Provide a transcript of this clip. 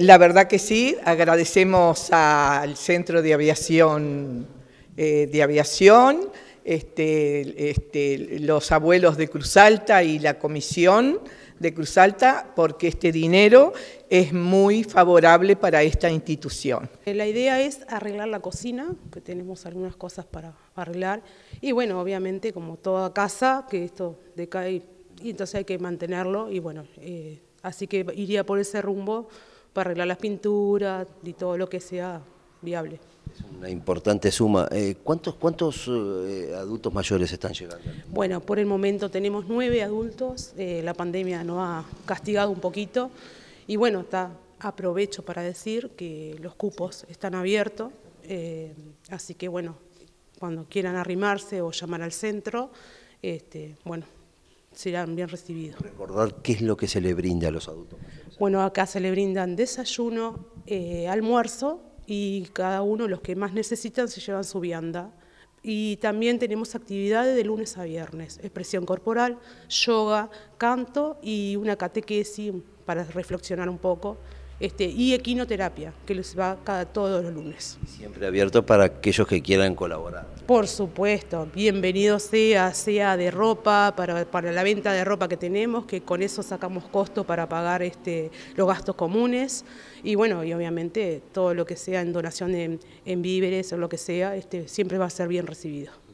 La verdad que sí, agradecemos al Centro de Aviación, eh, de Aviación este, este, los abuelos de Cruz Alta y la comisión de Cruz Alta, porque este dinero es muy favorable para esta institución. Eh, la idea es arreglar la cocina, que tenemos algunas cosas para arreglar, y bueno, obviamente como toda casa, que esto decae, y entonces hay que mantenerlo, y bueno, eh, así que iría por ese rumbo para arreglar las pinturas y todo lo que sea viable. Es una importante suma. Eh, ¿Cuántos, cuántos eh, adultos mayores están llegando? Bueno, por el momento tenemos nueve adultos. Eh, la pandemia nos ha castigado un poquito. Y bueno, está, aprovecho para decir que los cupos están abiertos. así que bueno, cuando quieran arrimarse o llamar al centro, este, bueno, serán bien recibidos. Recordar qué es lo que se le brinda a los adultos bueno, acá se le brindan desayuno, eh, almuerzo y cada uno, los que más necesitan, se llevan su vianda. Y también tenemos actividades de lunes a viernes, expresión corporal, yoga, canto y una catequesis para reflexionar un poco. Este, y equinoterapia, que les va cada todos los lunes. Siempre abierto para aquellos que quieran colaborar. Por supuesto, bienvenido sea, sea de ropa, para, la venta de ropa que tenemos, que con eso sacamos costo para pagar este, los gastos comunes. Y bueno, y obviamente todo lo que sea en donación en, víveres o lo que sea, este, siempre va a ser bien recibido.